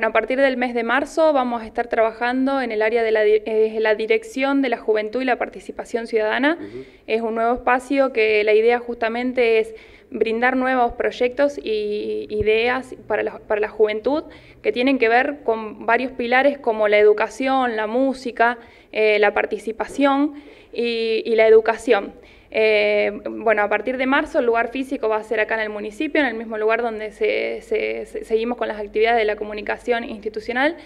Bueno, a partir del mes de marzo vamos a estar trabajando en el área de la, eh, Dirección de la Juventud y la Participación Ciudadana. Es un nuevo espacio que la idea justamente es brindar nuevos proyectos e ideas para la, juventud que tienen que ver con varios pilares como la educación, la música, eh, la participación y la educación. Eh, bueno, a partir de marzo el lugar físico va a ser acá en el municipio, en el mismo lugar donde se, seguimos con las actividades de la comunicación institucional.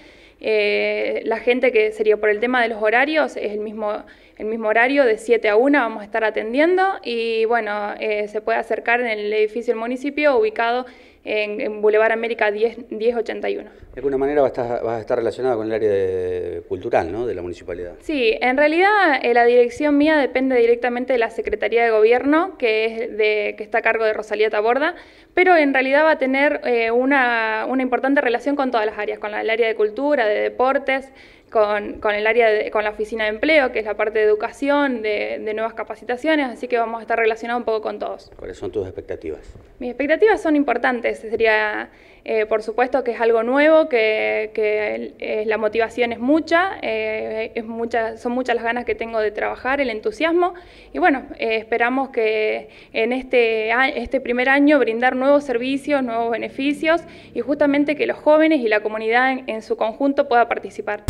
Eh, la gente que sería por el tema de los horarios es el mismo el mismo horario, de 7 a 1 vamos a estar atendiendo y bueno, eh, se puede acercar en el edificio del municipio ubicado en, Boulevard América 10, 1081. De alguna manera va a, estar relacionado con el área cultural ¿no? de la municipalidad. Sí, en realidad eh, la dirección mía depende directamente de la Secretaría de Gobierno, que, es de, que está a cargo de Rosalía Taborda, pero en realidad va a tener eh, una, importante relación con todas las áreas, con el área de cultura, de deportes, con, con el área con la oficina de empleo, que es la parte educación, de, nuevas capacitaciones, así que vamos a estar relacionados un poco con todos. ¿Cuáles son tus expectativas? Mis expectativas son importantes, sería, eh, por supuesto, que es algo nuevo, que, la motivación es mucha, eh, es mucha, son muchas las ganas que tengo de trabajar, el entusiasmo, y bueno, eh, esperamos que en este, este primer año brindar nuevos servicios, nuevos beneficios, y justamente que los jóvenes y la comunidad en, en su conjunto pueda participar.